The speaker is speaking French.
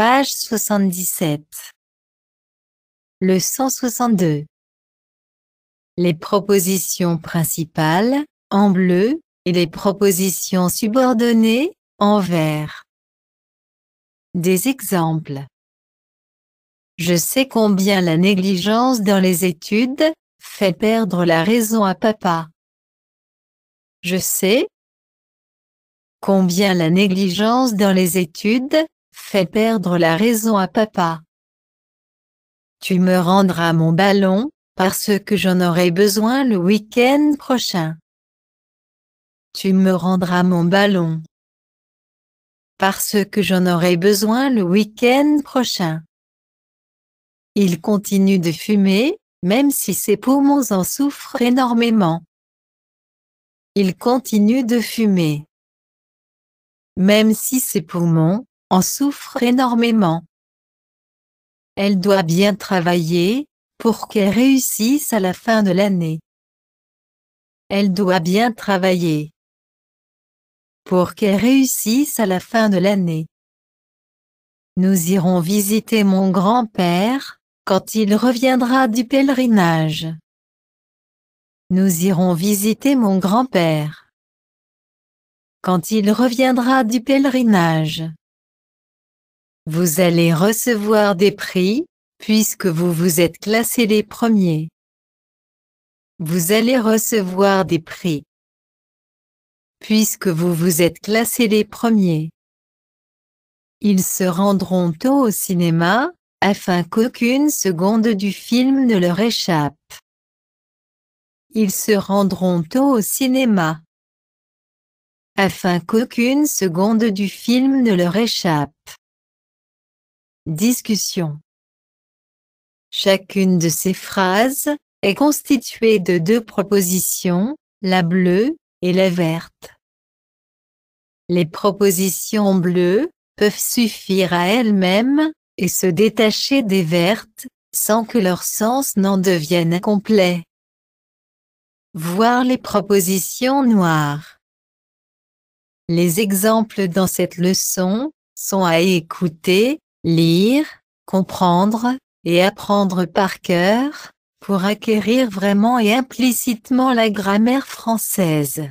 Page 77. Le 162. Les propositions principales en bleu et les propositions subordonnées en vert. Des exemples. Je sais combien la négligence dans les études fait perdre la raison à papa. Je sais combien la négligence dans les études Fais perdre la raison à papa. Tu me rendras mon ballon, parce que j'en aurai besoin le week-end prochain. Tu me rendras mon ballon. Parce que j'en aurai besoin le week-end prochain. Il continue de fumer, même si ses poumons en souffrent énormément. Il continue de fumer. Même si ses poumons, en souffre énormément. Elle doit bien travailler, pour qu'elle réussisse à la fin de l'année. Elle doit bien travailler. Pour qu'elle réussisse à la fin de l'année. Nous irons visiter mon grand-père, quand il reviendra du pèlerinage. Nous irons visiter mon grand-père. Quand il reviendra du pèlerinage. Vous allez recevoir des prix puisque vous vous êtes classés les premiers. Vous allez recevoir des prix puisque vous vous êtes classés les premiers. Ils se rendront tôt au cinéma afin qu'aucune seconde du film ne leur échappe. Ils se rendront tôt au cinéma afin qu'aucune seconde du film ne leur échappe. Discussion. Chacune de ces phrases est constituée de deux propositions, la bleue et la verte. Les propositions bleues peuvent suffire à elles-mêmes et se détacher des vertes sans que leur sens n'en devienne complet. Voir les propositions noires. Les exemples dans cette leçon sont à écouter lire, comprendre et apprendre par cœur, pour acquérir vraiment et implicitement la grammaire française.